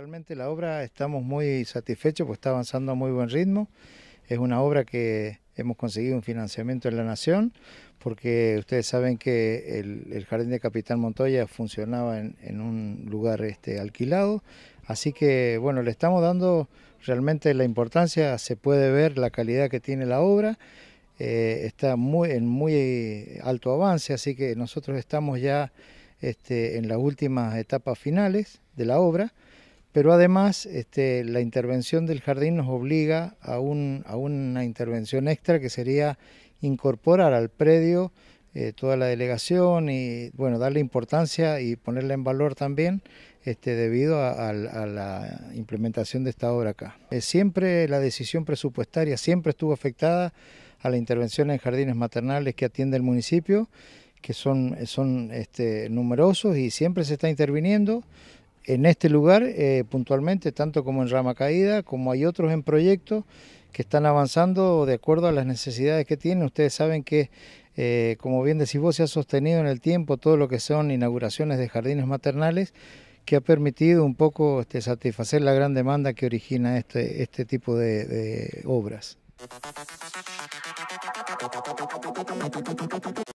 Realmente la obra estamos muy satisfechos, pues está avanzando a muy buen ritmo. Es una obra que hemos conseguido un financiamiento en la Nación, porque ustedes saben que el, Jardín de Capitán Montoya funcionaba en, un lugar este, alquilado. Así que, bueno, le estamos dando realmente la importancia, se puede ver la calidad que tiene la obra. Eh, está en muy alto avance, así que nosotros estamos ya este, en las últimas etapas finales de la obra pero además este, la intervención del jardín nos obliga a, una intervención extra que sería incorporar al predio eh, toda la delegación y bueno, darle importancia y ponerle en valor también este, debido a, la implementación de esta obra acá. Eh, siempre la decisión presupuestaria siempre estuvo afectada a la intervención en jardines maternales que atiende el municipio, que son, son este, numerosos y siempre se está interviniendo en este lugar eh, puntualmente, tanto como en Rama Caída, como hay otros en proyecto, que están avanzando de acuerdo a las necesidades que tienen. Ustedes saben que, eh, como bien decís vos, se ha sostenido en el tiempo todo lo que son inauguraciones de jardines maternales que ha permitido un poco este, satisfacer la gran demanda que origina este, este tipo de obras.